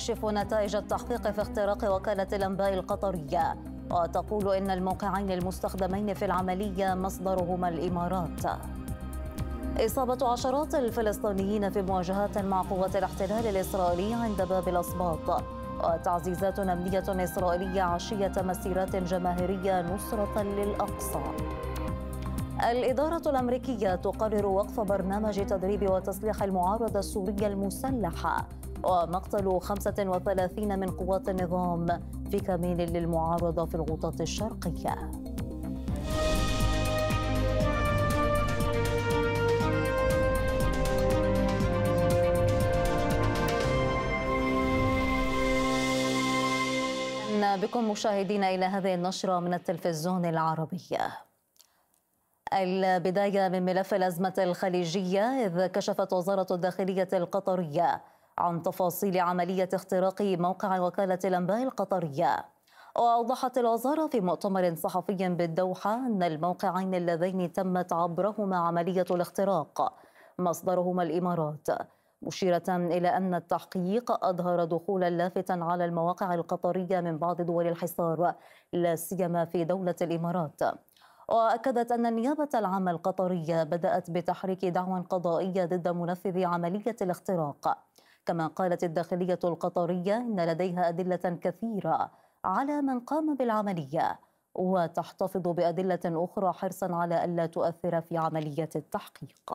تكشف نتائج التحقيق في اختراق وكالة الأنباء القطرية وتقول إن الموقعين المستخدمين في العملية مصدرهما الإمارات إصابة عشرات الفلسطينيين في مواجهات مع قوات الاحتلال الإسرائيلي عند باب الأصباط وتعزيزات أمنية إسرائيلية عشية مسيرات جماهيرية نصرة للأقصى الإدارة الأمريكية تقرر وقف برنامج تدريب وتسليح المعارضة السورية المسلحة ومقتل 35 من قوات النظام في كمين للمعارضة في الغوطة الشرقية بكم مشاهدينا إلى هذه النشرة من التلفزيون العربية البداية من ملف الأزمة الخليجية إذ كشفت وزارة الداخلية القطرية عن تفاصيل عملية اختراق موقع وكالة الأنباء القطرية وأوضحت الوزارة في مؤتمر صحفي بالدوحة أن الموقعين اللذين تمت عبرهما عملية الاختراق مصدرهما الإمارات مشيرة إلى أن التحقيق أظهر دخولا لافتا على المواقع القطرية من بعض دول الحصار لا سيما في دولة الإمارات وأكدت أن النيابة العامة القطرية بدأت بتحريك دعوى قضائية ضد منفذ عملية الاختراق كما قالت الداخلية القطرية إن لديها أدلة كثيرة على من قام بالعملية وتحتفظ بأدلة أخرى حرصا على ألا تؤثر في عملية التحقيق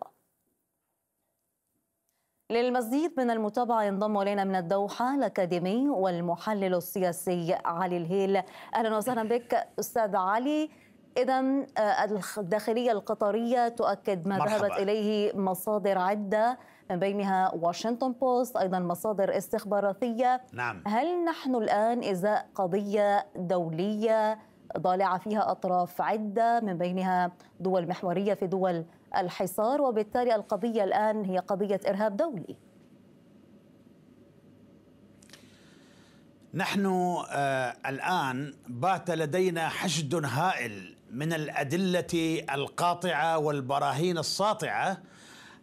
للمزيد من المتابعة ينضم إلينا من الدوحة الأكاديمي والمحلل السياسي علي الهيل أهلا وسهلا بك أستاذ علي إذا آه، الداخلية القطرية تؤكد ما مرحبا. ذهبت إليه مصادر عدة من بينها واشنطن بوست أيضا مصادر استخباراتية نعم. هل نحن الآن إزاء قضية دولية ضالعة فيها أطراف عدة من بينها دول محورية في دول الحصار وبالتالي القضية الآن هي قضية إرهاب دولي نحن آه الآن بات لدينا حشد هائل من الأدلة القاطعة والبراهين الساطعة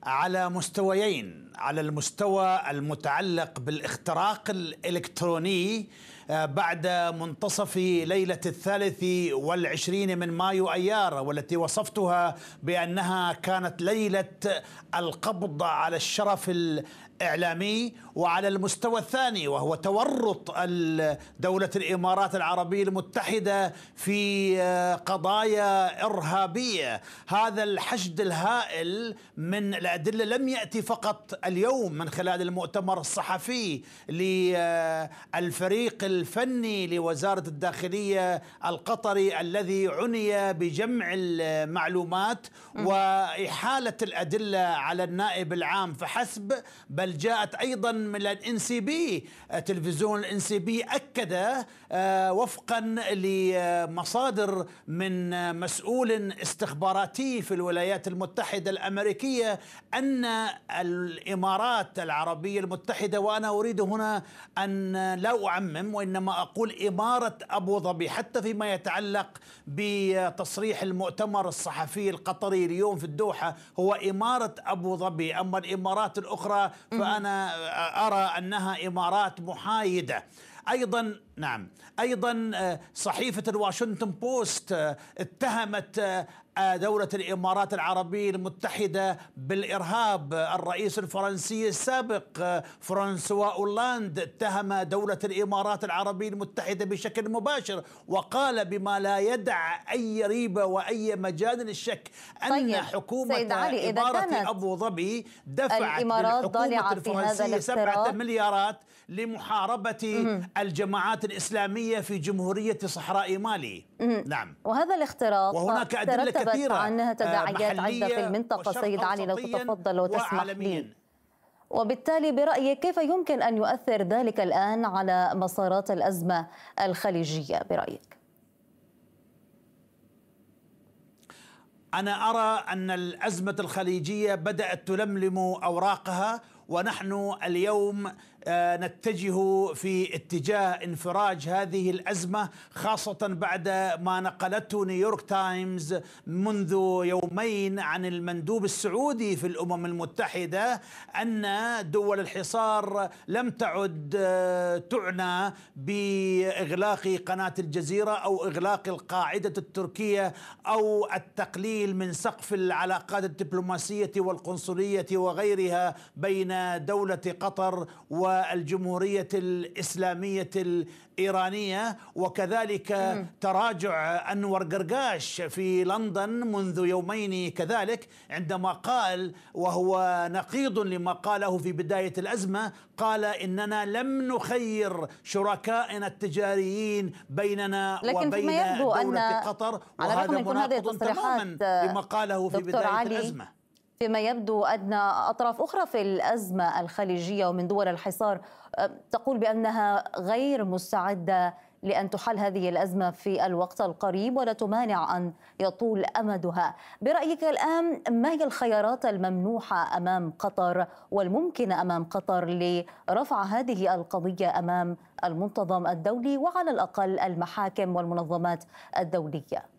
على مستويين على المستوى المتعلق بالاختراق الإلكتروني آه، بعد منتصف ليلة الثالث والعشرين من مايو أيار والتي وصفتها بأنها كانت ليلة القبض على الشرف إعلامي وعلى المستوى الثاني وهو تورط دولة الإمارات العربية المتحدة في آه، قضايا إرهابية هذا الحشد الهائل من الأدلة لم يأتي فقط اليوم من خلال المؤتمر الصحفي للفريق آه، الفني لوزارة الداخلية القطري الذي عني بجمع المعلومات وإحالة الأدلة على النائب العام فحسب بل بل جاءت ايضا من الان سي بي تلفزيون الان سي بي اكد آه، وفقا لمصادر من مسؤول استخباراتي في الولايات المتحده الامريكيه ان الامارات العربيه المتحده وانا اريد هنا ان لا اعمم وانما اقول اماره ابو ظبي حتى فيما يتعلق بتصريح المؤتمر الصحفي القطري اليوم في الدوحه هو اماره ابو ظبي اما الامارات الاخرى فأنا أرى أنها إمارات محايدة ايضا نعم ايضا آه، صحيفه الواشنطن بوست آه، اتهمت آه، دولة الإمارات العربية المتحدة بالإرهاب الرئيس الفرنسي السابق فرانسوا أولاند اتهم دولة الإمارات العربية المتحدة بشكل مباشر وقال بما لا يدع أي ريبة وأي مجال للشك أن طيب. حكومة سيد علي إمارة أبو ظبي دفعت للحكومة الفرنسية سبعة مليارات لمحاربة مم. الجماعات الإسلامية في جمهورية صحراء مالي مم. نعم وهذا الاختراق وهناك أدلة كثيرة عنها آه، تداعيات عدة في المنطقة سيد علي لو تتفضل وتسمح لي وبالتالي برأيك كيف يمكن أن يؤثر ذلك الآن على مسارات الأزمة الخليجية برأيك؟ أنا أرى أن الأزمة الخليجية بدأت تلملم أوراقها ونحن اليوم آه، نتجه في اتجاه انفراج هذه الازمه خاصه بعد ما نقلته نيويورك تايمز منذ يومين عن المندوب السعودي في الامم المتحده ان دول الحصار لم تعد آه، تعنى باغلاق قناه الجزيره او اغلاق القاعده التركيه او التقليل من سقف العلاقات الدبلوماسيه والقنصليه وغيرها بين دوله قطر و والجمهورية الإسلامية الإيرانية وكذلك تراجع أنور قرقاش في لندن منذ يومين كذلك عندما قال وهو نقيض لما قاله في بداية الأزمة قال إننا لم نخير شركائنا التجاريين بيننا لكن وبين دولة أن قطر وهذا على الرغم من كل هذه قاله في بداية علي الأزمة فيما يبدو أدنى أطراف أخرى في الأزمة الخليجية ومن دول الحصار أه، تقول بأنها غير مستعدة لأن تحل هذه الأزمة في الوقت القريب ولا تمانع أن يطول أمدها برأيك الآن ما هي الخيارات الممنوحة أمام قطر والممكنة أمام قطر لرفع هذه القضية أمام المنتظم الدولي وعلى الأقل المحاكم والمنظمات الدولية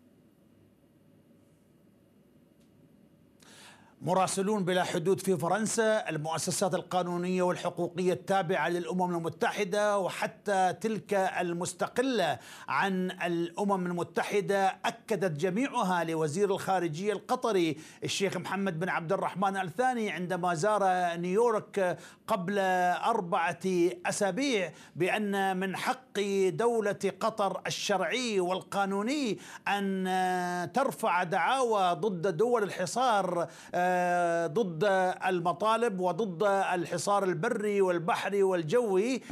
مراسلون بلا حدود في فرنسا المؤسسات القانونية والحقوقية التابعة للأمم المتحدة وحتى تلك المستقلة عن الأمم المتحدة أكدت جميعها لوزير الخارجية القطري الشيخ محمد بن عبد الرحمن الثاني عندما زار نيويورك قبل أربعة أسابيع بأن من حق دولة قطر الشرعي والقانوني أن ترفع دعاوى ضد دول الحصار آه، ضد المطالب وضد الحصار البري والبحري والجوي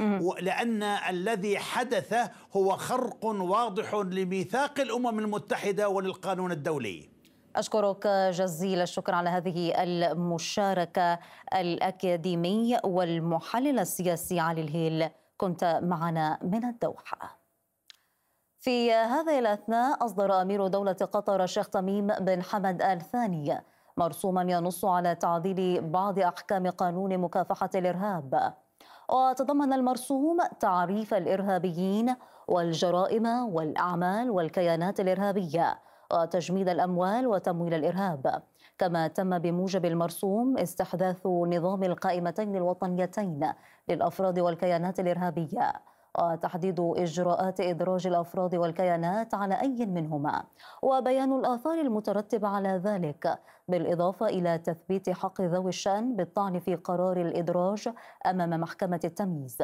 لأن الذي حدث هو خرق واضح لميثاق الأمم المتحدة وللقانون الدولي أشكرك جزيل الشكر على هذه المشاركة الأكاديمي والمحلل السياسي علي الهيل كنت معنا من الدوحة في هذه الأثناء أصدر أمير دولة قطر الشيخ تميم بن حمد آل ثاني مرسوما ينص على تعديل بعض أحكام قانون مكافحة الإرهاب وتضمن المرسوم تعريف الإرهابيين والجرائم والأعمال والكيانات الإرهابية وتجميد الأموال وتمويل الإرهاب كما تم بموجب المرسوم استحداث نظام القائمتين الوطنيتين للأفراد والكيانات الإرهابية وتحديد إجراءات إدراج الأفراد والكيانات على أي منهما وبيان الآثار المترتبة على ذلك بالإضافة إلى تثبيت حق ذوي الشأن بالطعن في قرار الإدراج أمام محكمة التمييز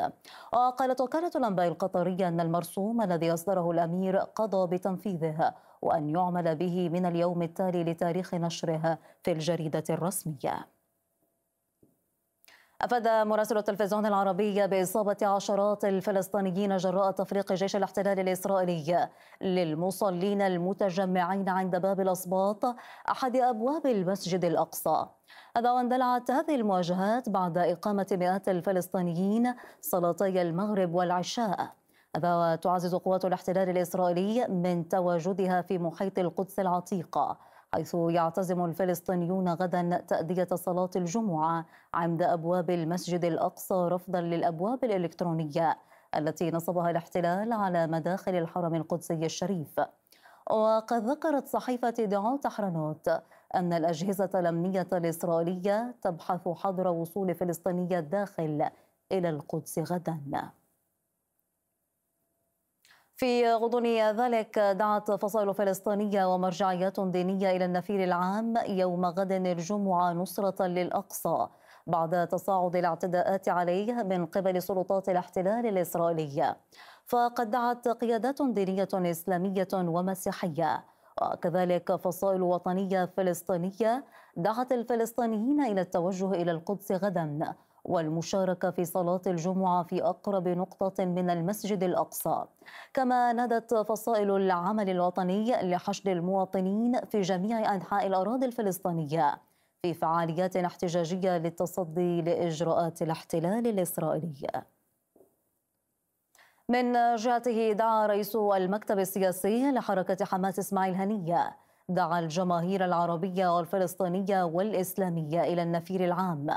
وقالت وكالة الأنباء القطرية أن المرسوم الذي أصدره الأمير قضى بتنفيذه وأن يعمل به من اليوم التالي لتاريخ نشره في الجريدة الرسمية أفاد مراسل التلفزيون العربي بإصابة عشرات الفلسطينيين جراء تفريق جيش الاحتلال الإسرائيلي للمصلين المتجمعين عند باب الأصباط أحد أبواب المسجد الأقصى هذا واندلعت هذه المواجهات بعد إقامة مئات الفلسطينيين صلاتي المغرب والعشاء هذا وتعزز قوات الاحتلال الإسرائيلي من تواجدها في محيط القدس العتيقة حيث يعتزم الفلسطينيون غدا تأدية صلاة الجمعة عند أبواب المسجد الأقصى رفضا للأبواب الإلكترونية التي نصبها الاحتلال على مداخل الحرم القدسي الشريف وقد ذكرت صحيفة دعاو تحرنوت أن الأجهزة الأمنية الإسرائيلية تبحث حظر وصول فلسطيني الداخل إلى القدس غداً في غضون ذلك دعت فصائل فلسطينية ومرجعيات دينية إلى النفير العام يوم غد الجمعة نصرة للأقصى بعد تصاعد الاعتداءات عليه من قبل سلطات الاحتلال الإسرائيلية فقد دعت قيادات دينية إسلامية ومسيحية وكذلك فصائل وطنية فلسطينية دعت الفلسطينيين إلى التوجه إلى القدس غدا والمشاركة في صلاة الجمعة في أقرب نقطة من المسجد الأقصى كما ندت فصائل العمل الوطني لحشد المواطنين في جميع أنحاء الأراضي الفلسطينية في فعاليات احتجاجية للتصدي لإجراءات الاحتلال الإسرائيلي من جهته دعا رئيس المكتب السياسي لحركة حماس إسماعيل هنيه دعا الجماهير العربية والفلسطينية والإسلامية إلى النفير العام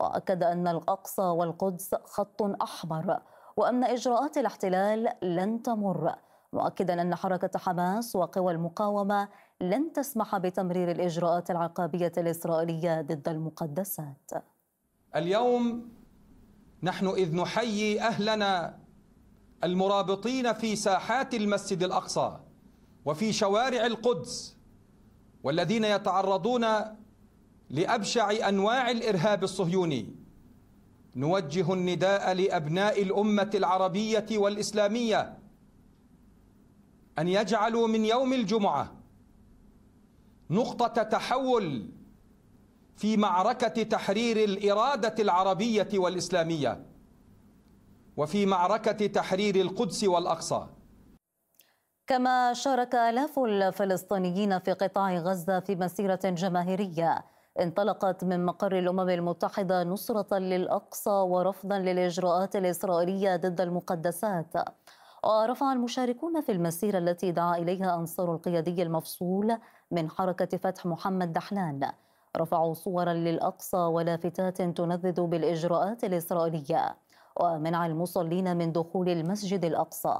وأكد أن الأقصى والقدس خط أحمر وأن إجراءات الاحتلال لن تمر مؤكدا أن حركة حماس وقوى المقاومة لن تسمح بتمرير الإجراءات العقابية الإسرائيلية ضد المقدسات اليوم نحن إذ نحيي أهلنا المرابطين في ساحات المسجد الأقصى وفي شوارع القدس والذين يتعرضون لأبشع أنواع الإرهاب الصهيوني نوجه النداء لأبناء الأمة العربية والإسلامية أن يجعلوا من يوم الجمعة نقطة تحول في معركة تحرير الإرادة العربية والإسلامية وفي معركة تحرير القدس والأقصى كما شارك آلاف الفلسطينيين في قطاع غزة في مسيرة جماهيرية انطلقت من مقر الأمم المتحدة نصرة للأقصى ورفضا للإجراءات الإسرائيلية ضد المقدسات ورفع المشاركون في المسيرة التي دعا إليها أنصار القيادي المفصول من حركة فتح محمد دحلان رفعوا صورا للأقصى ولافتات تندد بالإجراءات الإسرائيلية ومنع المصلين من دخول المسجد الأقصى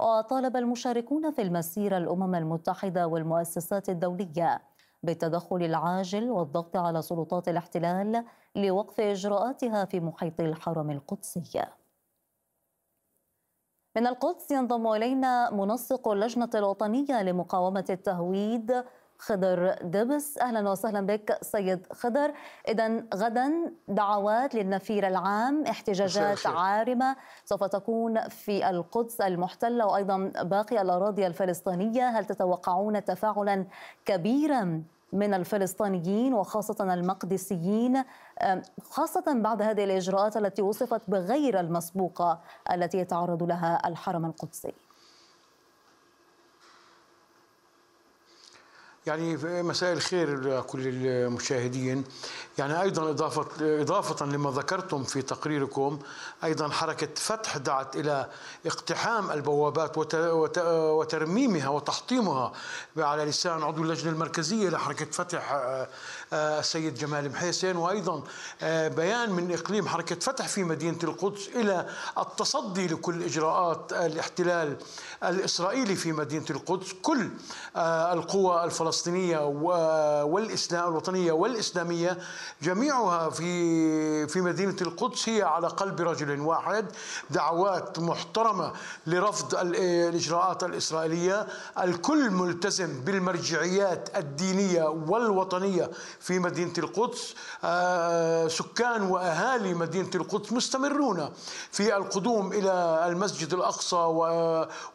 وطالب المشاركون في المسيرة الأمم المتحدة والمؤسسات الدولية بالتدخل العاجل والضغط على سلطات الاحتلال لوقف إجراءاتها في محيط الحرم القدسي من القدس ينضم إلينا منسق اللجنة الوطنية لمقاومة التهويد خضر دبس اهلا وسهلا بك سيد خضر اذا غدا دعوات للنفير العام احتجاجات عارمه سوف تكون في القدس المحتله وايضا باقي الاراضي الفلسطينيه هل تتوقعون تفاعلا كبيرا من الفلسطينيين وخاصة المقدسيين خاصة بعد هذه الإجراءات التي وصفت بغير المسبوقة التي يتعرض لها الحرم القدسي يعني مساء الخير لكل المشاهدين يعني ايضا اضافه اضافه لما ذكرتم في تقريركم ايضا حركه فتح دعت الى اقتحام البوابات وترميمها وتحطيمها على لسان عضو اللجنه المركزيه لحركه فتح آه، السيد جمال محيسن وايضا آه، بيان من اقليم حركه فتح في مدينه القدس الى التصدي لكل اجراءات الاحتلال الاسرائيلي في مدينه القدس كل آه، القوى الفلسطينيه والاسلام الوطنيه والاسلاميه جميعها في في مدينه القدس هي على قلب رجل واحد دعوات محترمه لرفض الاجراءات الاسرائيليه الكل ملتزم بالمرجعيات الدينيه والوطنيه في مدينة القدس آه، سكان وأهالي مدينة القدس مستمرون في القدوم إلى المسجد الأقصى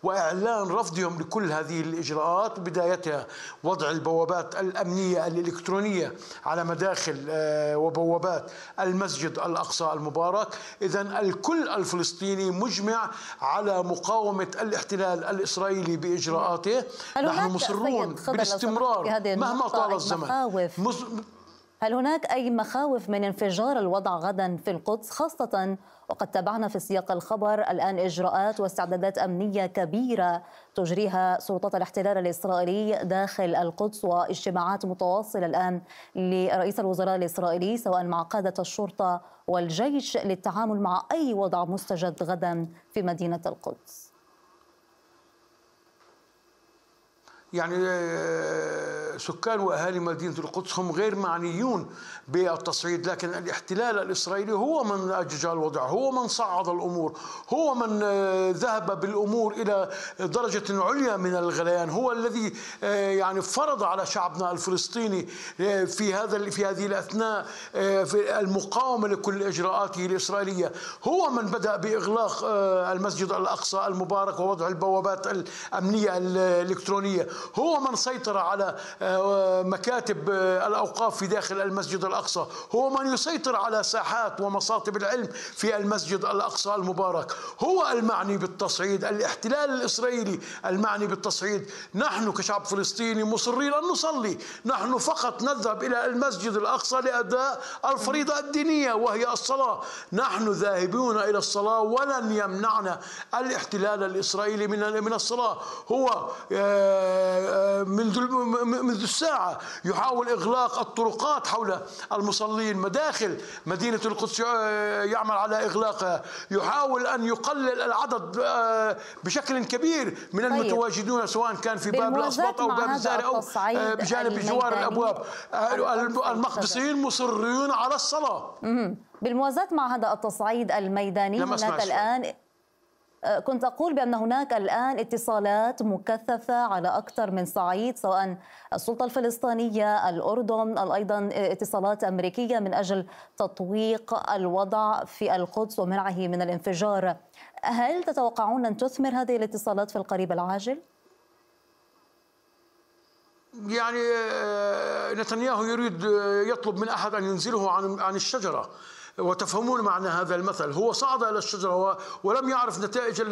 وإعلان رفضهم لكل هذه الإجراءات بدايتها وضع البوابات الأمنية الإلكترونية على مداخل آه، وبوابات المسجد الأقصى المبارك إذا الكل الفلسطيني مجمع على مقاومة الاحتلال الإسرائيلي بإجراءاته نحن مصرون بالاستمرار مهما طال الزمن هل هناك أي مخاوف من انفجار الوضع غدا في القدس خاصة وقد تابعنا في سياق الخبر الآن إجراءات واستعدادات أمنية كبيرة تجريها سلطات الاحتلال الإسرائيلي داخل القدس واجتماعات متواصلة الآن لرئيس الوزراء الإسرائيلي سواء مع قادة الشرطة والجيش للتعامل مع أي وضع مستجد غدا في مدينة القدس يعني آه، سكان واهالي مدينه القدس هم غير معنيون بالتصعيد لكن الاحتلال الاسرائيلي هو من اجج الوضع هو من صعد الامور هو من آه، ذهب بالامور الى درجه عليا من الغليان هو الذي آه، يعني فرض على شعبنا الفلسطيني في هذا في هذه الاثناء في المقاومه لكل اجراءاته الاسرائيليه هو من بدا باغلاق المسجد الاقصى المبارك ووضع البوابات الامنيه الالكترونيه هو من سيطر على آه، مكاتب آه، الأوقاف في داخل المسجد الأقصى هو من يسيطر على ساحات ومصاطب العلم في المسجد الأقصى المبارك هو المعني بالتصعيد الاحتلال الإسرائيلي المعني بالتصعيد نحن كشعب فلسطيني مصرين أن نصلي نحن فقط نذهب إلى المسجد الأقصى لأداء الفريضة الدينية وهي الصلاة نحن ذاهبون إلى الصلاة ولن يمنعنا الاحتلال الإسرائيلي من من الصلاة هو آه، منذ منذ الساعة يحاول إغلاق الطرقات حول المصلين مداخل مدينة القدس آه، يعمل على إغلاقها يحاول أن يقلل العدد آه، بشكل كبير من طيب. المتواجدون سواء كان في باب الأسباط أو باب الزارع أو آه، بجانب جوار الأبواب المقدسيين مصرون على الصلاة بالموازاة مع هذا التصعيد الميداني هناك الآن كنت أقول بأن هناك الآن اتصالات مكثفة على أكثر من صعيد سواء السلطة الفلسطينية الأردن أيضا اتصالات أمريكية من أجل تطويق الوضع في القدس ومنعه من الانفجار هل تتوقعون أن تثمر هذه الاتصالات في القريب العاجل؟ يعني آه، نتنياهو يريد آه، يطلب من أحد أن ينزله عن عن الشجرة وتفهمون معنى هذا المثل هو صعد إلى الشجرة ولم يعرف نتائج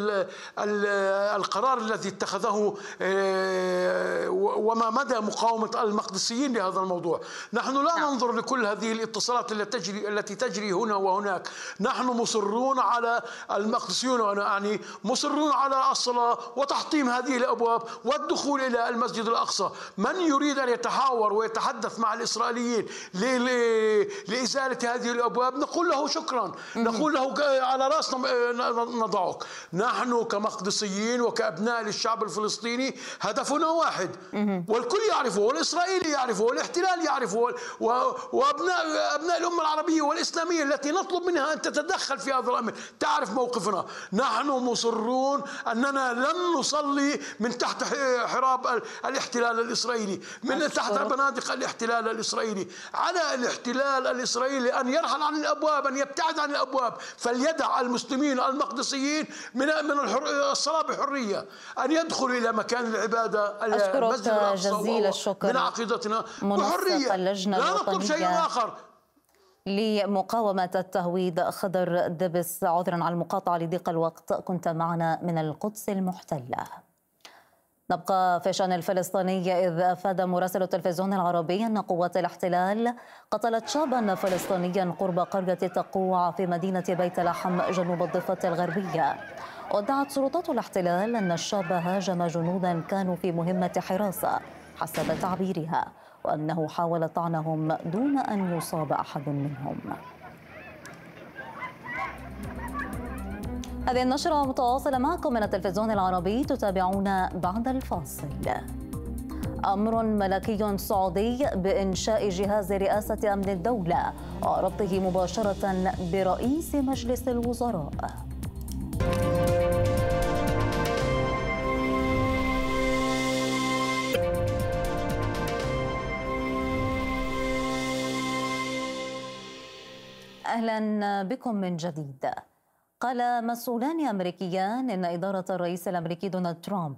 القرار الذي اتخذه آه، وما مدى مقاومة المقدسيين لهذا الموضوع نحن لا نعم. ننظر لكل هذه الاتصالات التي تجري, التي تجري هنا وهناك نحن مصرون على المقدسيون وأنا أعني مصرون على الصلاة وتحطيم هذه الأبواب والدخول إلى المسجد الأقصى من يريد أن يتحاور ويتحدث مع الإسرائيليين لإزالة هذه الأبواب نقول له شكرا نقول له على راسنا آه، نضعك نحن كمقدسيين وكأبناء للشعب الفلسطيني هدفنا واحد والكل يعرفه والإسرائيلي يعرفه والاحتلال يعرفه وأبناء أبناء الأمة العربية والإسلامية التي نطلب منها أن تتدخل في هذا الأمر تعرف موقفنا نحن مصرون أننا لن نصلي من تحت حراب الاحتلال الإسرائيلي من تحت بنادق الاحتلال الإسرائيلي على الاحتلال الإسرائيلي أن يرحل عن الأب ان يبتعد عن الأبواب فليدع المسلمين المقدسيين من من الصلاة بحرية أن يدخلوا إلى مكان العبادة المسجد جزيل الشكر من عقيدتنا بحرية لا نطلب شيء آخر لمقاومة التهويد خضر دبس عذرا على المقاطعة لضيق الوقت كنت معنا من القدس المحتلة نبقى في الشأن الفلسطيني إذ أفاد مراسل التلفزيون العربي أن قوات الاحتلال قتلت شابا فلسطينيا قرب قرية تقوع في مدينة بيت لحم جنوب الضفة الغربية ودعت سلطات الاحتلال أن الشاب هاجم جنودا كانوا في مهمة حراسة حسب تعبيرها وأنه حاول طعنهم دون أن يصاب أحد منهم هذه النشرة متواصلة معكم من التلفزيون العربي تتابعون بعد الفاصل أمر ملكي سعودي بإنشاء جهاز رئاسة أمن الدولة وربطه مباشرة برئيس مجلس الوزراء أهلا بكم من جديد قال مسؤولان أمريكيان إن إدارة الرئيس الأمريكي دونالد ترامب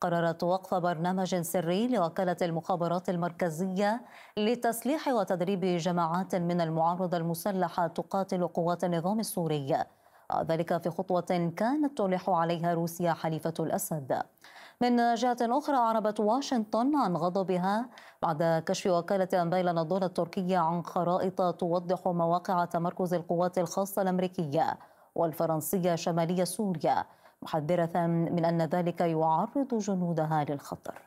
قررت وقف برنامج سري لوكالة المخابرات المركزية لتسليح وتدريب جماعات من المعارضة المسلحة تقاتل قوات النظام السوري ذلك في خطوة كانت تلح عليها روسيا حليفة الأسد من جهة أخرى أعربت واشنطن عن غضبها بعد كشف وكالة أنباء لندن التركية عن خرائط توضح مواقع تمركز القوات الخاصة الأمريكية والفرنسية شمالية سوريا محذرة من أن ذلك يعرض جنودها للخطر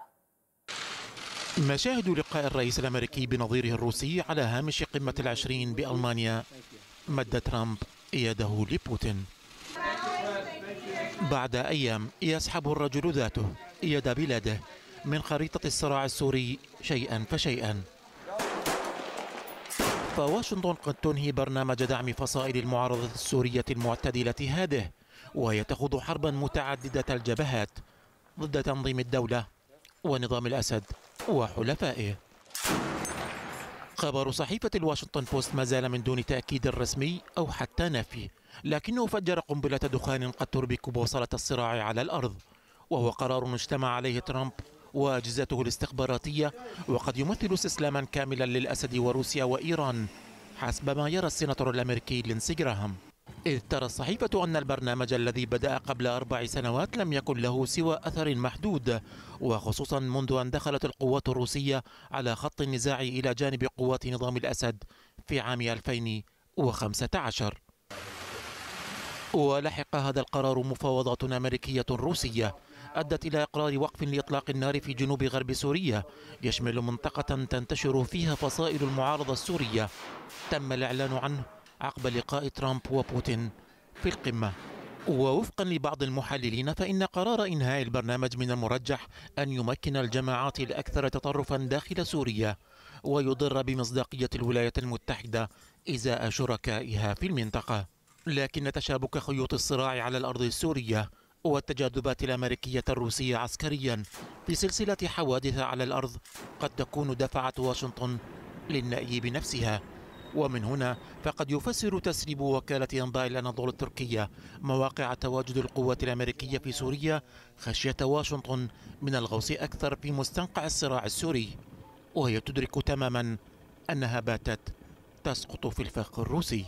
مشاهد لقاء الرئيس الأمريكي بنظيره الروسي على هامش قمة العشرين بألمانيا مد ترامب يده لبوتين بعد أيام يسحب الرجل ذاته يد بلاده من خريطة الصراع السوري شيئا فشيئا فواشنطن قد تنهي برنامج دعم فصائل المعارضة السورية المعتدلة هذه وهي تخوض حربا متعددة الجبهات ضد تنظيم الدولة ونظام الأسد وحلفائه خبر صحيفة الواشنطن بوست ما زال من دون تأكيد رسمي أو حتى نفي لكنه فجر قنبلة دخان قد تربك بوصلة الصراع على الأرض وهو قرار اجتمع عليه ترامب وأجهزته الاستخباراتية وقد يمثل استسلاما كاملا للأسد وروسيا وإيران حسب ما يرى السيناتور الأمريكي لينسي جراهام إذ ترى الصحيفة أن البرنامج الذي بدأ قبل أربع سنوات لم يكن له سوى أثر محدود وخصوصا منذ أن دخلت القوات الروسية على خط النزاع إلى جانب قوات نظام الأسد في عام 2015 ولحق هذا القرار مفاوضات أمريكية روسية أدت إلى إقرار وقف لإطلاق النار في جنوب غرب سوريا يشمل منطقة تنتشر فيها فصائل المعارضة السورية تم الإعلان عنه عقب لقاء ترامب وبوتين في القمة ووفقا لبعض المحللين فإن قرار إنهاء البرنامج من المرجح أن يمكن الجماعات الأكثر تطرفا داخل سوريا ويضر بمصداقية الولايات المتحدة إزاء شركائها في المنطقة لكن تشابك خيوط الصراع على الأرض السورية والتجاذبات الأمريكية الروسية عسكريا في سلسلة حوادث على الأرض قد تكون دفعت واشنطن للنأي بنفسها ومن هنا فقد يفسر تسريب وكالة أنباء الأناضول التركية مواقع تواجد القوات الأمريكية في سوريا خشية واشنطن من الغوص أكثر في مستنقع الصراع السوري وهي تدرك تماما أنها باتت تسقط في الفخ الروسي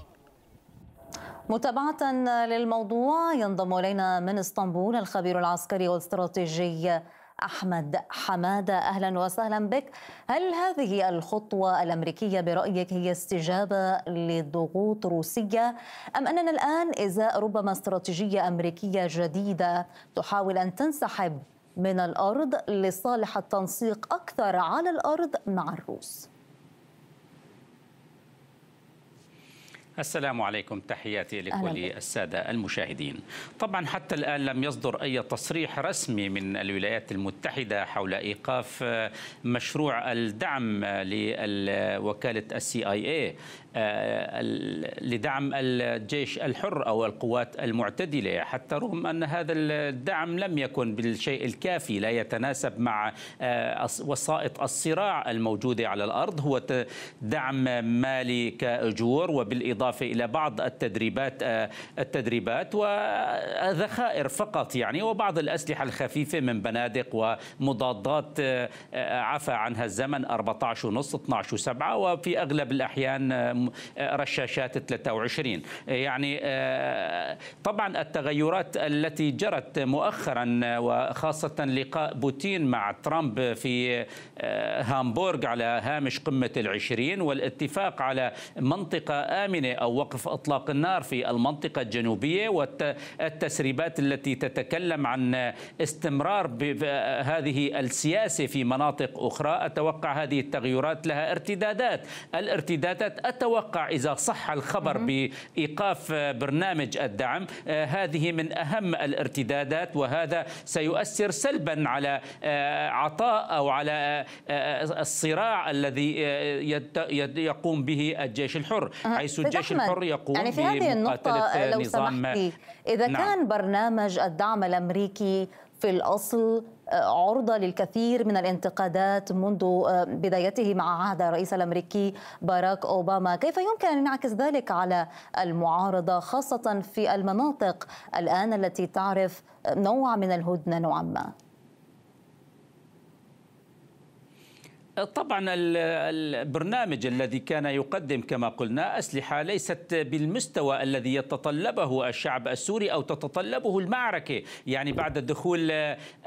متابعة للموضوع ينضم إلينا من اسطنبول الخبير العسكري والاستراتيجي أحمد حمادة أهلا وسهلا بك هل هذه الخطوة الأمريكية برأيك هي استجابة لضغوط روسية أم أننا الآن إزاء ربما استراتيجية أمريكية جديدة تحاول أن تنسحب من الأرض لصالح التنسيق أكثر على الأرض مع الروس؟ السلام عليكم تحياتي لك وللسادة المشاهدين طبعا حتى الآن لم يصدر أي تصريح رسمي من الولايات المتحدة حول إيقاف مشروع الدعم لوكالة السي آي آه، لدعم الجيش الحر او القوات المعتدله حتى رغم ان هذا الدعم لم يكن بالشيء الكافي لا يتناسب مع آه، وسائط الصراع الموجوده على الارض هو دعم مالي كاجور وبالاضافه الى بعض التدريبات آه، التدريبات وذخائر فقط يعني وبعض الاسلحه الخفيفه من بنادق ومضادات عفى عنها الزمن 14 ونص 12 7 وفي اغلب الاحيان آه، رشاشات 23 آه، يعني آه، طبعا التغيرات التي جرت مؤخرا وخاصة لقاء بوتين مع ترامب في هامبورغ على هامش قمة العشرين والاتفاق على منطقة آمنة أو وقف أطلاق النار في المنطقة الجنوبية والتسريبات التي تتكلم عن استمرار هذه السياسة في مناطق أخرى أتوقع هذه التغيرات لها ارتدادات الارتدادات أتوقع أتوقع إذا صح الخبر بإيقاف برنامج الدعم آه، هذه من أهم الارتدادات وهذا سيؤثر سلبا على آه، عطاء أو على آه، الصراع الذي يقوم به الجيش الحر حيث طيب الجيش الحر يقوم يعني في هذه النقطة لو سمحتي إذا نعم. كان برنامج الدعم الأمريكي في الأصل عرضة للكثير من الانتقادات منذ آه، بدايته مع عهد الرئيس الأمريكي باراك أوباما كيف يمكن أن ينعكس ذلك على المعارضة خاصة في المناطق الآن التي تعرف نوع من الهدنة نوعا ما؟ طبعا البرنامج الذي كان يقدم كما قلنا اسلحه ليست بالمستوى الذي يتطلبه الشعب السوري او تتطلبه المعركه، يعني بعد دخول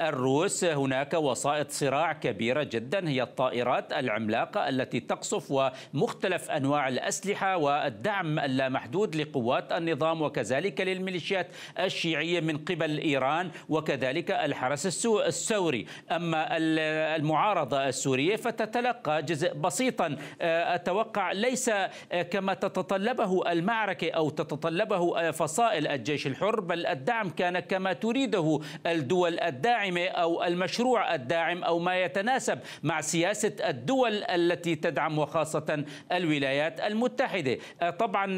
الروس هناك وسائط صراع كبيره جدا هي الطائرات العملاقه التي تقصف ومختلف انواع الاسلحه والدعم اللامحدود لقوات النظام وكذلك للميليشيات الشيعيه من قبل ايران وكذلك الحرس السوري، اما المعارضه السوريه فت تتلقى جزء بسيطا آه، أتوقع ليس آه، كما تتطلبه المعركة أو تتطلبه آه، فصائل الجيش الحر بل الدعم كان كما تريده الدول الداعمة أو المشروع الداعم أو ما يتناسب مع سياسة الدول التي تدعم وخاصة الولايات المتحدة طبعا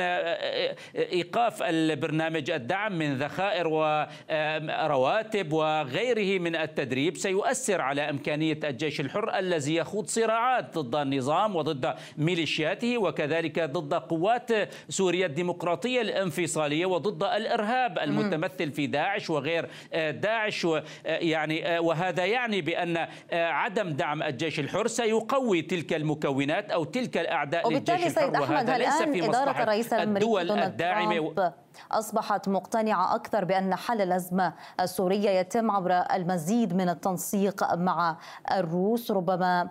إيقاف البرنامج الدعم من ذخائر ورواتب وغيره من التدريب سيؤثر على إمكانية الجيش الحر الذي يخوض صراعات ضد النظام وضد ميليشياته وكذلك ضد قوات سوريا الديمقراطية الانفصالية وضد الإرهاب المتمثل في داعش وغير آه، داعش آه، يعني آه، وهذا يعني بأن عدم دعم الجيش الحر سيقوي تلك المكونات أو تلك الأعداء للجيش الحر وهذا ليس في مصلحة الرئيس الدول الداعمة أصبحت مقتنعة أكثر بأن حل الأزمة السورية يتم عبر المزيد من التنسيق مع الروس ربما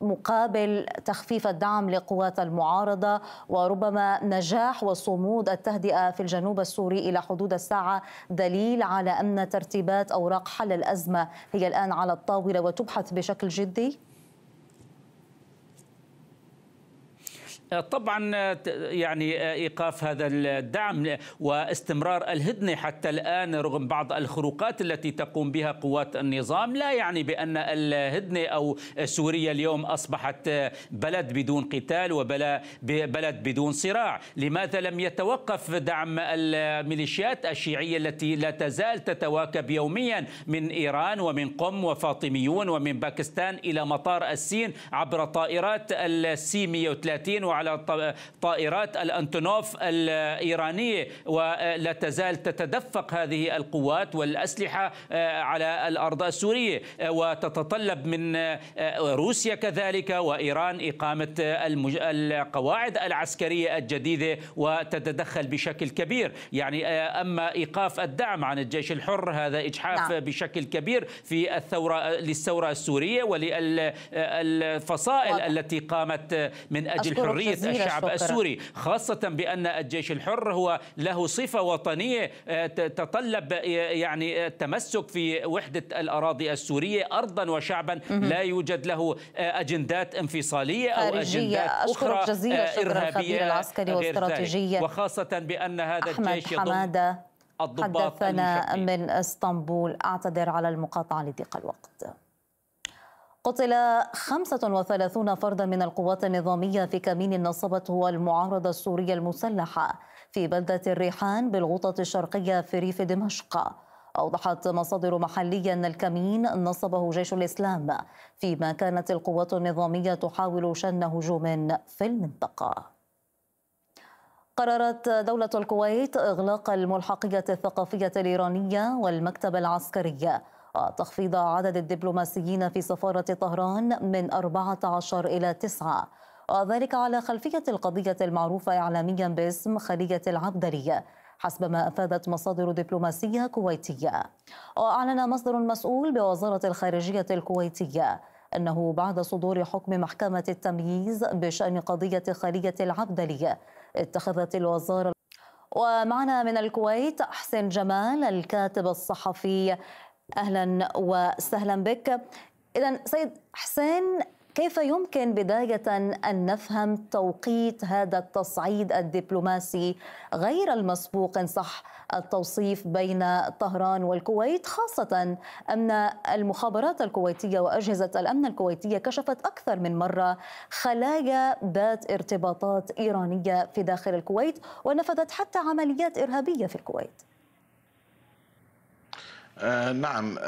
مقابل تخفيف الدعم لقوات المعارضة وربما نجاح وصمود التهدئة في الجنوب السوري إلى حدود الساعة دليل على أن ترتيبات أوراق حل الأزمة هي الآن على الطاولة وتبحث بشكل جدي؟ آه، طبعا آه، يعني آه، ايقاف هذا الدعم واستمرار الهدنه حتى الان رغم بعض الخروقات التي تقوم بها قوات النظام لا يعني بان الهدنه او سوريا اليوم اصبحت بلد بدون قتال وبلد بدون صراع، لماذا لم يتوقف دعم الميليشيات الشيعيه التي لا تزال تتواكب يوميا من ايران ومن قم وفاطميون ومن باكستان الى مطار السين عبر طائرات السي 130 على طائرات الأنتونوف الإيرانية ولا تزال تتدفق هذه القوات والأسلحة آه، على الأرض السورية آه، وتتطلب من آه، روسيا كذلك وإيران إقامة القواعد العسكرية الجديدة وتتدخل بشكل كبير يعني أما إيقاف الدعم عن الجيش الحر هذا إجحاف نعم. بشكل كبير في الثورة للثورة السورية وللفصائل التي قامت من أجل حرية جمهورية الشعب شكرا. السوري خاصة بأن الجيش الحر هو له صفة وطنية آه، تتطلب آه، يعني التمسك آه، في وحدة الأراضي السورية أرضا وشعبا لا يوجد له أجندات انفصالية أو أجندات أخرى إرهابية العسكري واستراتيجية وخاصة بأن هذا أحمد الجيش يضم حمادة حدثنا من اسطنبول أعتذر على المقاطعة لضيق الوقت قتل 35 فردا من القوات النظامية في كمين نصبته المعارضة السورية المسلحة في بلدة الريحان بالغوطة الشرقية في ريف دمشق أوضحت مصادر محلية أن الكمين نصبه جيش الإسلام فيما كانت القوات النظامية تحاول شن هجوم في المنطقة قررت دولة الكويت إغلاق الملحقية الثقافية الإيرانية والمكتب العسكري وتخفيض عدد الدبلوماسيين في سفارة طهران من 14 إلى 9 وذلك على خلفية القضية المعروفة إعلاميا باسم خلية العبدري حسب ما أفادت مصادر دبلوماسية كويتية وأعلن مصدر مسؤول بوزارة الخارجية الكويتية أنه بعد صدور حكم محكمة التمييز بشأن قضية خلية العبدلي اتخذت الوزارة ومعنا من الكويت أحسن جمال الكاتب الصحفي أهلا وسهلا بك إذا سيد حسين كيف يمكن بداية أن نفهم توقيت هذا التصعيد الدبلوماسي غير المسبوق إن صح التوصيف بين طهران والكويت خاصة أن المخابرات الكويتية وأجهزة الأمن الكويتية كشفت أكثر من مرة خلايا ذات ارتباطات إيرانية في داخل الكويت ونفذت حتى عمليات إرهابية في الكويت آه، نعم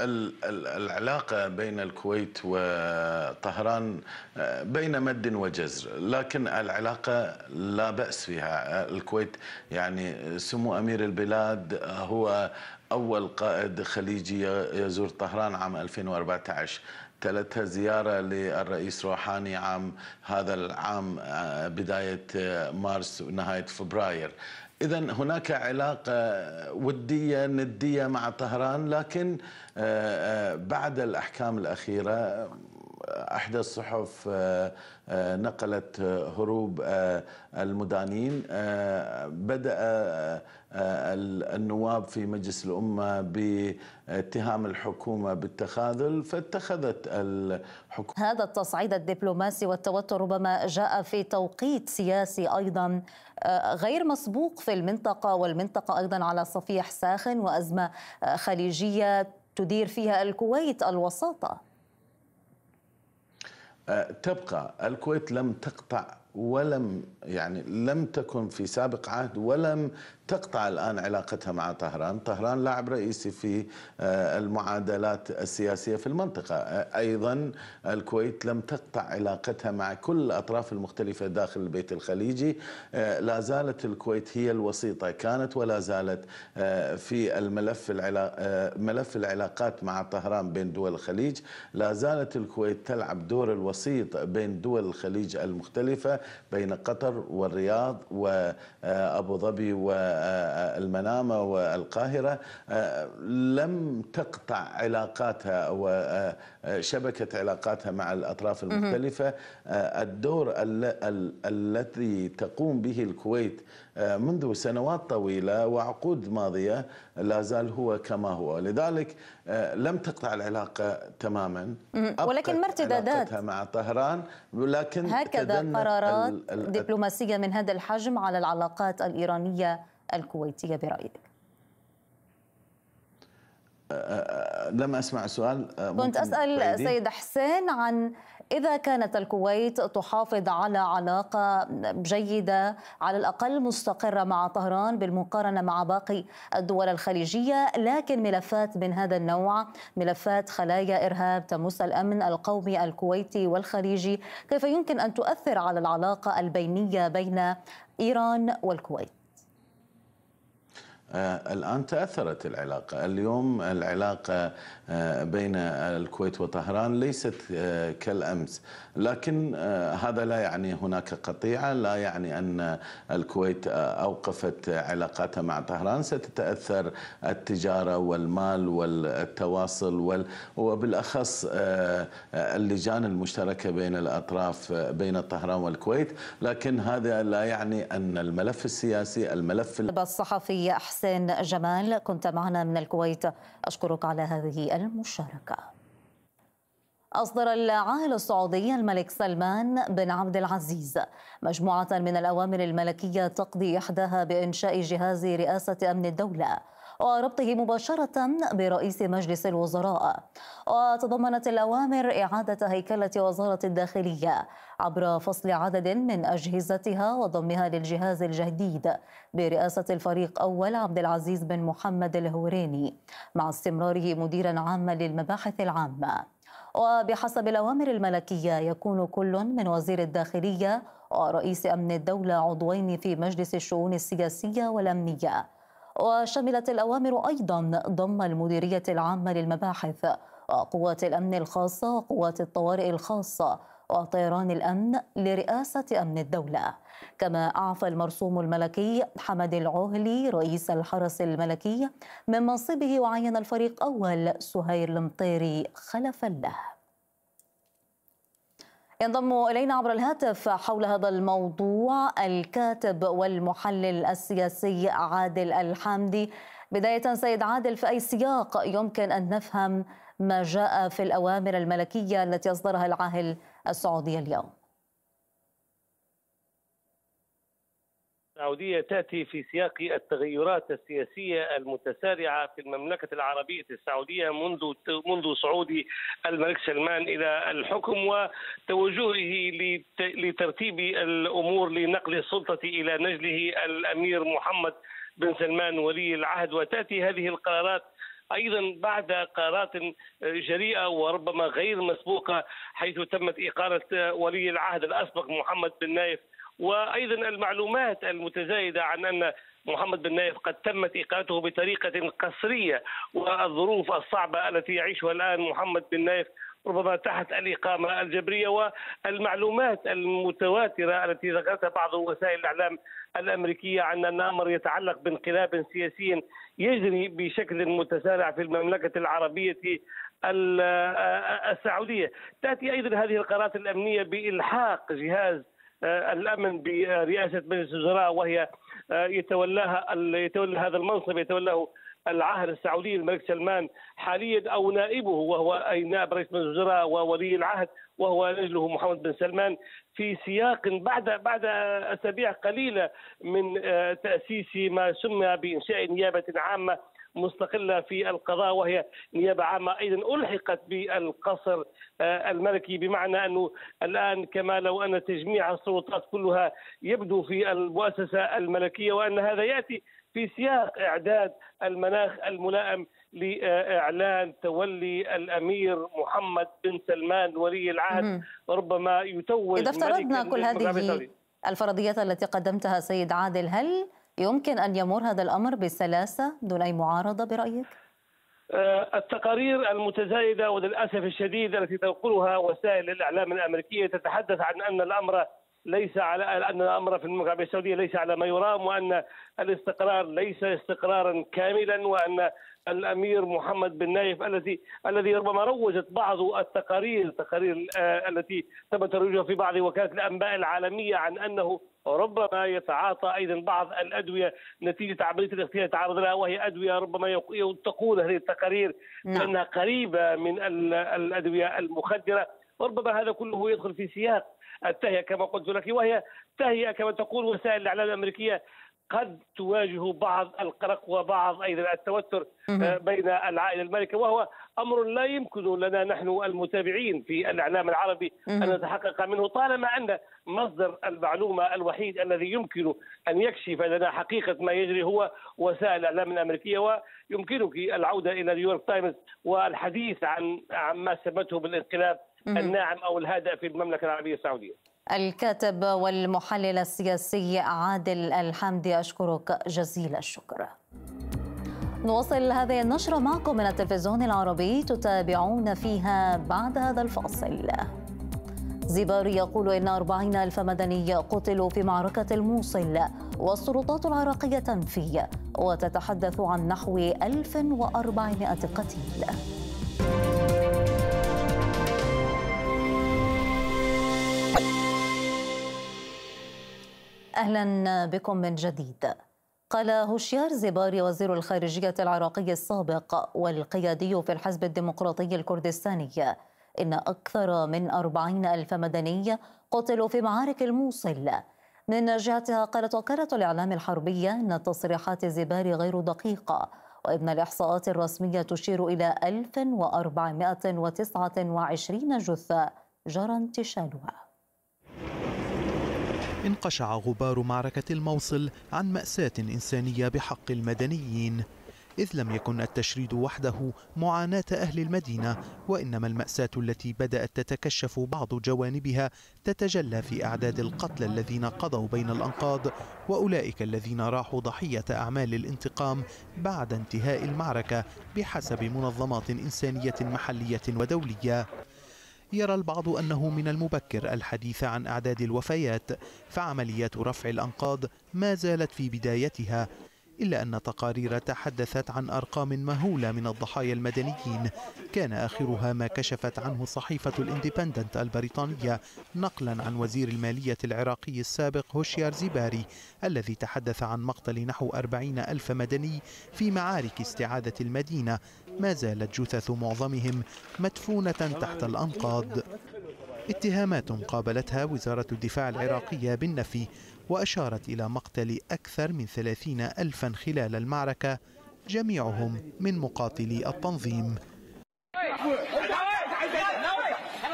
العلاقة بين الكويت وطهران آه، بين مد وجزر لكن العلاقة لا بأس فيها آه، الكويت يعني سمو أمير البلاد هو أول قائد خليجي يزور طهران عام 2014 تلتها زيارة للرئيس روحاني عام هذا العام بداية مارس ونهاية فبراير إذا هناك علاقة ودية ندية مع طهران لكن آه، آه، بعد الأحكام الأخيرة احدى الصحف آه، نقلت هروب المدانين بدا النواب في مجلس الامه باتهام الحكومه بالتخاذل فاتخذت الحكومه هذا التصعيد الدبلوماسي والتوتر ربما جاء في توقيت سياسي ايضا غير مسبوق في المنطقة والمنطقة أيضا على صفيح ساخن وأزمة آه، خليجية تدير فيها الكويت الوساطة آه، تبقى الكويت لم تقطع ولم يعني لم تكن في سابق عهد ولم تقطع الآن علاقتها مع طهران طهران لاعب رئيسي في آه، المعادلات السياسية في المنطقة آه، أيضا الكويت لم تقطع علاقتها مع كل الأطراف المختلفة داخل البيت الخليجي آه، لا زالت الكويت هي الوسيطة كانت ولا زالت في الملف ملف العلاقات مع طهران بين دول الخليج لا زالت الكويت تلعب دور الوسيط بين دول الخليج المختلفة بين قطر والرياض وأبو ظبي والمنامة والقاهرة لم تقطع علاقاتها وشبكة علاقاتها مع الأطراف المختلفة الدور الذي تقوم به الكويت آه، منذ سنوات طويلة وعقود ماضية لا زال هو كما هو لذلك آه، لم تقطع العلاقة تماما ولكن مرتدادات مع طهران ولكن هكذا قرارات دبلوماسية من هذا الحجم على العلاقات الإيرانية الكويتية برأيك آه، لم أسمع سؤال كنت أسأل سيد حسين عن إذا كانت الكويت تحافظ على علاقة جيدة على الأقل مستقرة مع طهران بالمقارنة مع باقي الدول الخليجية لكن ملفات من هذا النوع ملفات خلايا إرهاب تمس الأمن القومي الكويتي والخليجي كيف يمكن أن تؤثر على العلاقة البينية بين إيران والكويت آه، الآن تأثرت العلاقة اليوم العلاقة آه، بين الكويت وطهران ليست آه، كالأمس لكن هذا لا يعني هناك قطيعة لا يعني أن الكويت أوقفت علاقاتها مع طهران ستتأثر التجارة والمال والتواصل وبالأخص اللجان المشتركة بين الأطراف بين طهران والكويت لكن هذا لا يعني أن الملف السياسي الملف الصحفي أحسن محسن جمال كنت معنا من الكويت أشكرك على هذه المشاركة أصدر العاهل السعودي الملك سلمان بن عبد العزيز مجموعة من الأوامر الملكية تقضي إحداها بإنشاء جهاز رئاسة أمن الدولة وربطه مباشرة برئيس مجلس الوزراء وتضمنت الأوامر إعادة هيكلة وزارة الداخلية عبر فصل عدد من أجهزتها وضمها للجهاز الجديد برئاسة الفريق أول عبد العزيز بن محمد الهوريني مع استمراره مديرا عاما للمباحث العامة وبحسب الأوامر الملكية يكون كل من وزير الداخلية ورئيس أمن الدولة عضوين في مجلس الشؤون السياسية والأمنية وشملت الأوامر أيضا ضم المديرية العامة للمباحث وقوات الأمن الخاصة وقوات الطوارئ الخاصة وطيران الأمن لرئاسة أمن الدولة كما أعفى المرسوم الملكي حمد العهلي رئيس الحرس الملكي من منصبه وعين الفريق أول سهير المطيري خلفا له ينضم إلينا عبر الهاتف حول هذا الموضوع الكاتب والمحلل السياسي عادل الحامدي بداية سيد عادل في أي سياق يمكن أن نفهم ما جاء في الأوامر الملكية التي أصدرها العاهل السعودية اليوم السعودية تأتي في سياق التغيرات السياسية المتسارعة في المملكة العربية السعودية منذ منذ صعود الملك سلمان إلى الحكم وتوجهه لترتيب الأمور لنقل السلطة إلى نجله الأمير محمد بن سلمان ولي العهد وتأتي هذه القرارات ايضا بعد قرارات جريئه وربما غير مسبوقه حيث تمت اقاله ولي العهد الاسبق محمد بن نايف وايضا المعلومات المتزايده عن ان محمد بن نايف قد تمت اقالته بطريقه قسريه والظروف الصعبه التي يعيشها الان محمد بن نايف ربما تحت الإقامة الجبرية والمعلومات المتواترة التي ذكرتها بعض وسائل الإعلام الأمريكية عن أن الأمر يتعلق بانقلاب سياسي يجري بشكل متسارع في المملكة العربية السعودية تأتي أيضا هذه القرارات الأمنية بإلحاق جهاز آه، الامن برئاسه مجلس الوزراء وهي آه، يتولاها يتولى هذا المنصب يتولاه العهد السعودي الملك سلمان حاليا او نائبه وهو اي نائب رئيس مجلس الوزراء وولي العهد وهو نجله محمد بن سلمان في سياق بعد بعد اسابيع قليله من آه، تاسيس ما سمي بانشاء نيابه عامه مستقلة في القضاء وهي نيابة عامة أيضا ألحقت بالقصر آه، الملكي بمعنى أنه الآن كما لو أن تجميع السلطات كلها يبدو في المؤسسة الملكية وأن هذا يأتي في سياق إعداد المناخ الملائم لإعلان تولي الأمير محمد بن سلمان ولي العهد ربما يتوج إذا افترضنا كل هذه الفرضيات التي قدمتها سيد عادل هل يمكن أن يمر هذا الأمر بسلاسة دون أي معارضة برأيك؟ آه، التقارير المتزايدة وللأسف الشديد التي تنقلها وسائل الإعلام الأمريكية تتحدث عن أن الأمر ليس على ان الامر في المملكه العربيه السعوديه ليس على ما يرام وان الاستقرار ليس استقرارا كاملا وان الامير محمد بن نايف الذي الذي ربما روجت بعض التقارير التقارير آه، التي تم ترويجها في بعض وكالات الانباء العالميه عن انه ربما يتعاطى ايضا بعض الادويه نتيجه عمليه الاغتيال تعرض لها وهي ادويه ربما تقول هذه التقارير نعم. انها قريبه من الادويه المخدره وربما هذا كله يدخل في سياق التهيئه كما قلت لك وهي تهيئه كما تقول وسائل الاعلام الامريكيه قد تواجه بعض القلق وبعض ايضا التوتر آه، بين العائله المالكه وهو امر لا يمكن لنا نحن المتابعين في الاعلام العربي ان نتحقق منه طالما ان مصدر المعلومه الوحيد الذي يمكن ان يكشف لنا حقيقه ما يجري هو وسائل الاعلام الامريكيه ويمكنك العوده الى نيويورك تايمز والحديث عن عما سمته بالانقلاب الناعم او الهادئ في المملكه العربيه السعوديه. الكاتب والمحلل السياسي عادل الحمدي اشكرك جزيل الشكر. نواصل هذه النشرة معكم من التلفزيون العربي تتابعون فيها بعد هذا الفاصل زباري يقول إن أربعين ألف مدني قتلوا في معركة الموصل والسلطات العراقية تنفي وتتحدث عن نحو 1400 قتيل أهلا بكم من جديد قال هوشيار زباري وزير الخارجية العراقي السابق والقيادي في الحزب الديمقراطي الكردستاني إن أكثر من أربعين ألف مدني قتلوا في معارك الموصل من جهتها قالت وكالة الإعلام الحربية أن تصريحات زباري غير دقيقة وإن الإحصاءات الرسمية تشير إلى 1429 جثة جرى انتشالها انقشع غبار معركة الموصل عن مأساة إنسانية بحق المدنيين إذ لم يكن التشريد وحده معاناة أهل المدينة وإنما المأساة التي بدأت تتكشف بعض جوانبها تتجلى في أعداد القتلى الذين قضوا بين الأنقاض وأولئك الذين راحوا ضحية أعمال الانتقام بعد انتهاء المعركة بحسب منظمات إنسانية محلية ودولية يرى البعض أنه من المبكر الحديث عن أعداد الوفيات فعمليات رفع الأنقاض ما زالت في بدايتها إلا أن تقارير تحدثت عن أرقام مهولة من الضحايا المدنيين كان آخرها ما كشفت عنه صحيفة الاندبندنت البريطانية نقلا عن وزير المالية العراقي السابق هوشيار زيباري الذي تحدث عن مقتل نحو أربعين ألف مدني في معارك استعادة المدينة ما زالت جثث معظمهم مدفونة تحت الأنقاض اتهامات قابلتها وزارة الدفاع العراقية بالنفي وأشارت إلى مقتل أكثر من ثلاثين ألفا خلال المعركة جميعهم من مقاتلي التنظيم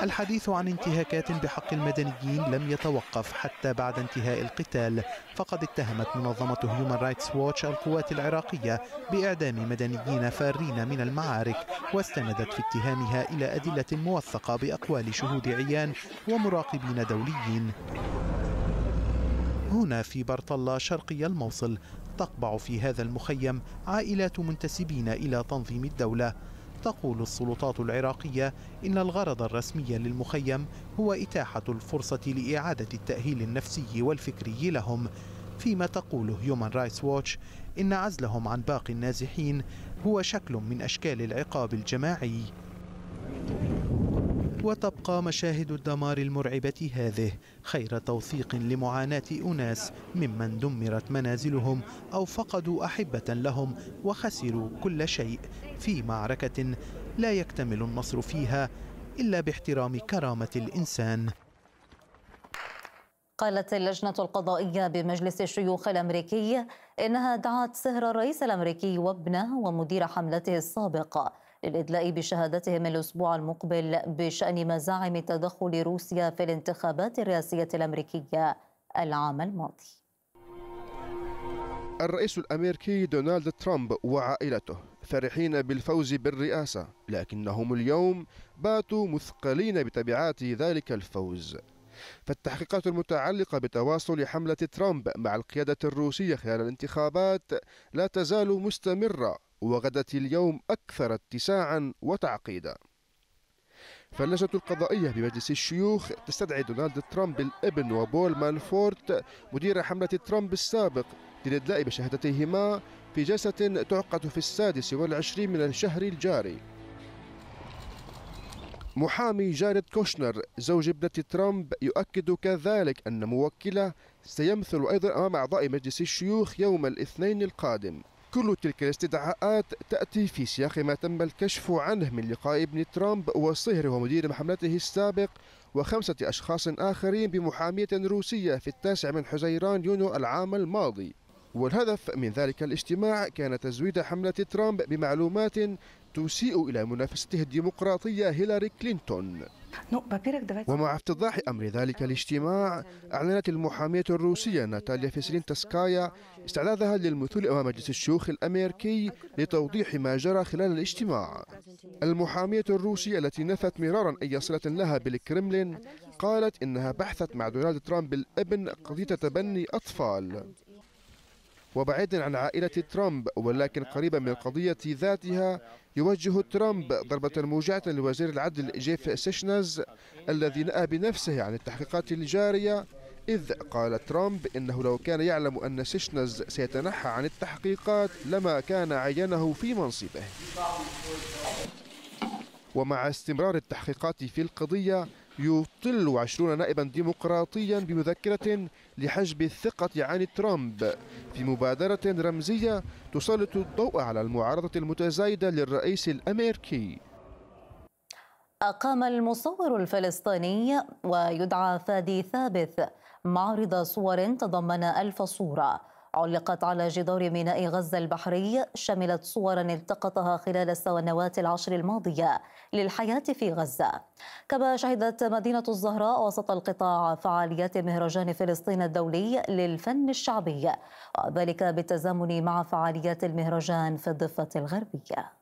الحديث عن انتهاكات بحق المدنيين لم يتوقف حتى بعد انتهاء القتال فقد اتهمت منظمة هيومان رايتس ووتش القوات العراقية بإعدام مدنيين فارين من المعارك واستندت في اتهامها إلى أدلة موثقة بأقوال شهود عيان ومراقبين دوليين هنا في برطلة شرقي الموصل تقبع في هذا المخيم عائلات منتسبين إلى تنظيم الدولة تقول السلطات العراقية إن الغرض الرسمي للمخيم هو إتاحة الفرصة لإعادة التأهيل النفسي والفكري لهم فيما تقول هيومان رايتس ووتش إن عزلهم عن باقي النازحين هو شكل من أشكال العقاب الجماعي وتبقى مشاهد الدمار المرعبة هذه خير توثيق لمعاناة أناس ممن دمرت منازلهم أو فقدوا أحبة لهم وخسروا كل شيء في معركة لا يكتمل النصر فيها إلا باحترام كرامة الإنسان قالت اللجنة القضائية بمجلس الشيوخ الأمريكي إنها دعت سهر الرئيس الأمريكي وابنه ومدير حملته السابق للإدلاء بشهادتهم الأسبوع المقبل بشأن مزاعم تدخل روسيا في الانتخابات الرئاسية الأمريكية العام الماضي الرئيس الأمريكي دونالد ترامب وعائلته فرحين بالفوز بالرئاسة لكنهم اليوم باتوا مثقلين بتبعات ذلك الفوز فالتحقيقات المتعلقة بتواصل حملة ترامب مع القيادة الروسية خلال الانتخابات لا تزال مستمرة وغدت اليوم أكثر اتساعا وتعقيدا فاللجنة القضائية بمجلس الشيوخ تستدعي دونالد ترامب الابن وبول مانفورت مدير حملة ترامب السابق للإدلاء بشهادتهما في جلسة تعقد في السادس والعشرين من الشهر الجاري محامي جارد كوشنر زوج ابنة ترامب يؤكد كذلك أن موكله سيمثل أيضا أمام أعضاء مجلس الشيوخ يوم الاثنين القادم كل تلك الاستدعاءات تأتي في سياق ما تم الكشف عنه من لقاء ابن ترامب وصهر ومدير محملته السابق وخمسة أشخاص آخرين بمحامية روسية في التاسع من حزيران يونيو العام الماضي والهدف من ذلك الاجتماع كان تزويد حملة ترامب بمعلومات تسيء إلى منافسته الديمقراطية هيلاري كلينتون ومع افتضاح أمر ذلك الاجتماع أعلنت المحامية الروسية ناتاليا فيسرين تسكايا استعدادها للمثول أمام مجلس الشيوخ الأمريكي لتوضيح ما جرى خلال الاجتماع المحامية الروسية التي نفت مرارا أي صلة لها بالكرملين قالت إنها بحثت مع دونالد ترامب الابن قضية تبني أطفال وبعيدا عن عائلة ترامب ولكن قريبا من القضية ذاتها يوجه ترامب ضربة موجعة لوزير العدل جيف سيشنز الذي نأى بنفسه عن التحقيقات الجارية إذ قال ترامب إنه لو كان يعلم أن سيشنز سيتنحى عن التحقيقات لما كان عينه في منصبه ومع استمرار التحقيقات في القضية يطل عشرون نائبا ديمقراطيا بمذكرة لحجب الثقة عن ترامب في مبادرة رمزية تسلط الضوء على المعارضة المتزايدة للرئيس الأمريكي أقام المصور الفلسطيني ويدعى فادي ثابت معرض صور تضمن ألف صورة علقت على جدار ميناء غزة البحري شملت صورا التقطها خلال السنوات العشر الماضية للحياة في غزة كما شهدت مدينة الزهراء وسط القطاع فعاليات مهرجان فلسطين الدولي للفن الشعبي وذلك بالتزامن مع فعاليات المهرجان في الضفة الغربية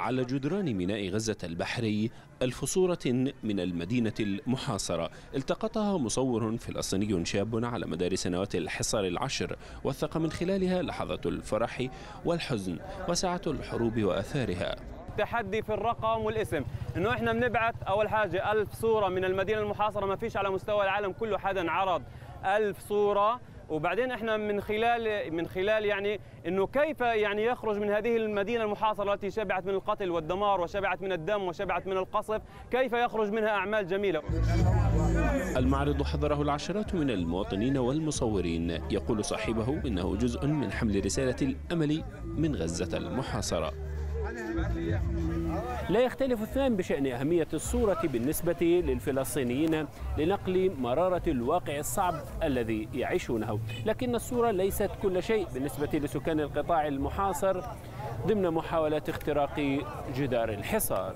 على جدران ميناء غزة البحري ألف صورة من المدينة المحاصرة التقطها مصور فلسطيني شاب على مدار سنوات الحصار العشر وثق من خلالها لحظة الفرح والحزن وسعة الحروب وآثارها التحدي في الرقم والاسم انه احنا بنبعث اول حاجه ألف صوره من المدينه المحاصره ما فيش على مستوى العالم كله حدا عرض ألف صوره وبعدين احنا من خلال من خلال يعني انه كيف يعني يخرج من هذه المدينه المحاصره التي شبعت من القتل والدمار وشبعت من الدم وشبعت من القصف، كيف يخرج منها اعمال جميله؟ المعرض حضره العشرات من المواطنين والمصورين، يقول صاحبه انه جزء من حمل رساله الامل من غزه المحاصره. لا يختلف اثنان بشأن أهمية الصورة بالنسبة للفلسطينيين لنقل مرارة الواقع الصعب الذي يعيشونه لكن الصورة ليست كل شيء بالنسبة لسكان القطاع المحاصر ضمن محاولات اختراق جدار الحصار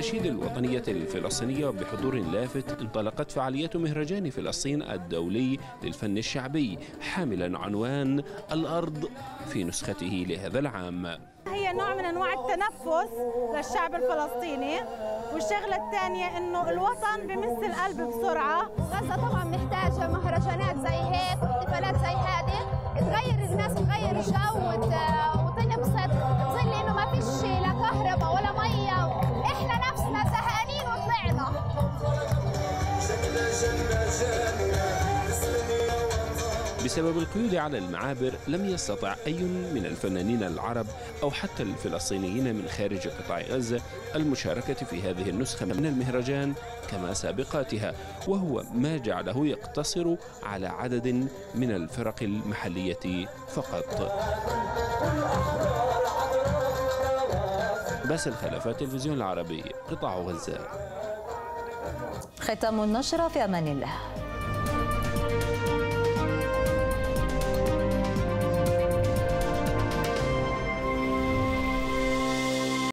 النشيد الوطنية الفلسطينية بحضور لافت انطلقت فعالية مهرجان فلسطين الدولي للفن الشعبي حاملا عنوان الأرض في نسخته لهذا العام هي نوع من انواع التنفس للشعب الفلسطيني والشغله الثانيه انه الوطن بمس القلب بسرعه غزه طبعا محتاجه مهرجانات زي هيك واحتفالات زي هذه تغير الناس تغير الجو بسبب القيود على المعابر لم يستطع أي من الفنانين العرب أو حتى الفلسطينيين من خارج قطاع غزة المشاركة في هذه النسخة من المهرجان كما سابقاتها وهو ما جعله يقتصر على عدد من الفرق المحلية فقط بس الخلفاء التلفزيون العربي قطاع غزة ختام النشرة في أمان الله